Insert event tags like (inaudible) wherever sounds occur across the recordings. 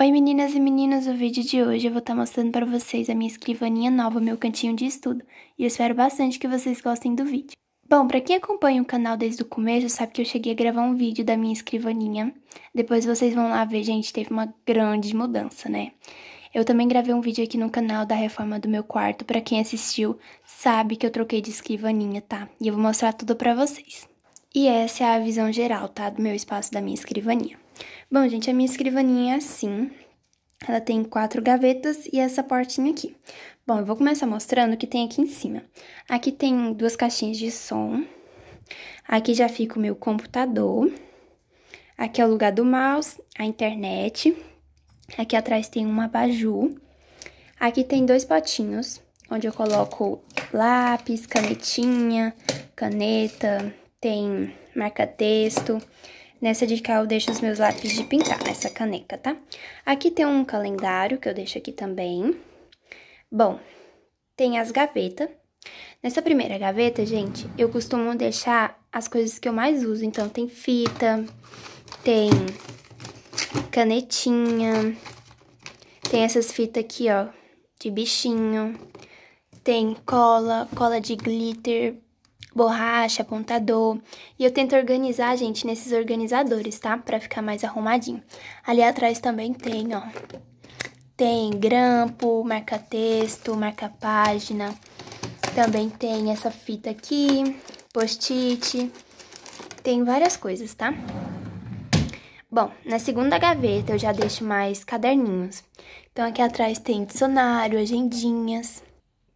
Oi meninas e meninos, o vídeo de hoje eu vou estar tá mostrando para vocês a minha escrivaninha nova, meu cantinho de estudo, e eu espero bastante que vocês gostem do vídeo. Bom, para quem acompanha o canal desde o começo, sabe que eu cheguei a gravar um vídeo da minha escrivaninha, depois vocês vão lá ver, gente, teve uma grande mudança, né? Eu também gravei um vídeo aqui no canal da reforma do meu quarto, para quem assistiu sabe que eu troquei de escrivaninha, tá? E eu vou mostrar tudo para vocês. E essa é a visão geral, tá, do meu espaço da minha escrivaninha. Bom, gente, a minha escrivaninha é assim. Ela tem quatro gavetas e essa portinha aqui. Bom, eu vou começar mostrando o que tem aqui em cima. Aqui tem duas caixinhas de som. Aqui já fica o meu computador. Aqui é o lugar do mouse, a internet. Aqui atrás tem uma abajur. Aqui tem dois potinhos, onde eu coloco lápis, canetinha, caneta, tem marca-texto. Nessa de cá eu deixo os meus lápis de pintar, nessa caneca, tá? Aqui tem um calendário que eu deixo aqui também. Bom, tem as gavetas. Nessa primeira gaveta, gente, eu costumo deixar as coisas que eu mais uso. Então, tem fita, tem canetinha, tem essas fitas aqui, ó, de bichinho, tem cola, cola de glitter, borracha, apontador. E eu tento organizar, gente, nesses organizadores, tá? Pra ficar mais arrumadinho. Ali atrás também tem, ó. Tem grampo, marca-texto, marca-página. Também tem essa fita aqui, post-it. Tem várias coisas, tá? Bom, na segunda gaveta eu já deixo mais caderninhos. Então aqui atrás tem dicionário, agendinhas.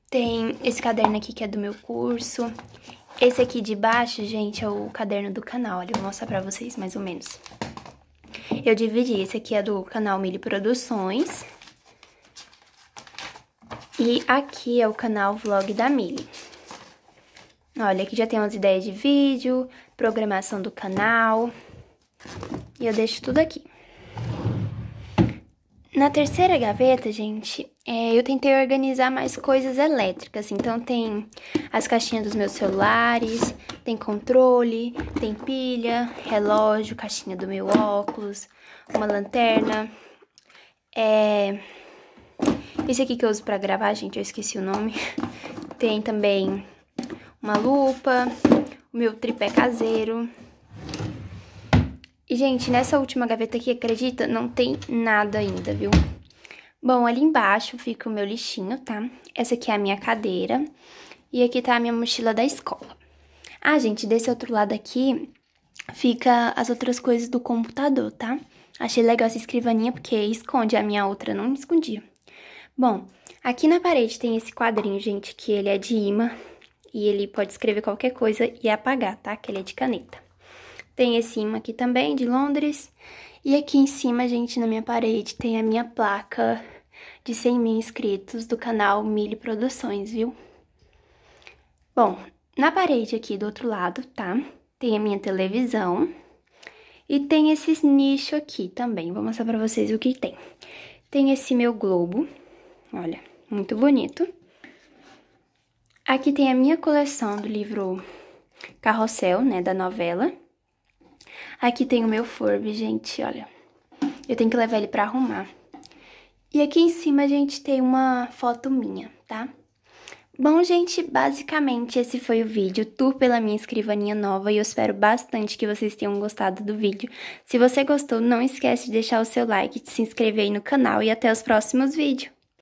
Tem esse caderno aqui que é do meu curso. Esse aqui de baixo, gente, é o caderno do canal. Olha, eu vou mostrar pra vocês mais ou menos. Eu dividi, esse aqui é do canal Mili Produções. E aqui é o canal Vlog da Mili. Olha, aqui já tem umas ideias de vídeo, programação do canal. E eu deixo tudo aqui. Na terceira gaveta, gente, é, eu tentei organizar mais coisas elétricas. Então, tem as caixinhas dos meus celulares, tem controle, tem pilha, relógio, caixinha do meu óculos, uma lanterna. É... Esse aqui que eu uso pra gravar, gente, eu esqueci o nome. (laughs) Tem também uma lupa, o meu tripé caseiro. E, gente, nessa última gaveta aqui, acredita, não tem nada ainda, viu? Bom, ali embaixo fica o meu lixinho, tá? Essa aqui é a minha cadeira. E aqui tá a minha mochila da escola. Ah, gente, desse outro lado aqui fica as outras coisas do computador, tá? Achei legal essa escrivaninha porque esconde, a minha outra não me escondia. Bom, aqui na parede tem esse quadrinho, gente, que ele é de imã e ele pode escrever qualquer coisa e apagar, tá? Que ele é de caneta. Tem esse imã aqui também, de Londres. E aqui em cima, gente, na minha parede, tem a minha placa de 100 mil inscritos do canal Mili Produções, viu? Bom, na parede aqui do outro lado, tá? Tem a minha televisão. E tem esses nichos aqui também. Vou mostrar pra vocês o que tem. Tem esse meu globo. Olha, muito bonito. Aqui tem a minha coleção do livro Carrossel, né, da novela. Aqui tem o meu forbe, gente, olha. Eu tenho que levar ele pra arrumar. E aqui em cima, a gente, tem uma foto minha, tá? Bom, gente, basicamente esse foi o vídeo, tour pela minha escrivaninha nova, e eu espero bastante que vocês tenham gostado do vídeo. Se você gostou, não esquece de deixar o seu like, de se inscrever aí no canal, e até os próximos vídeos!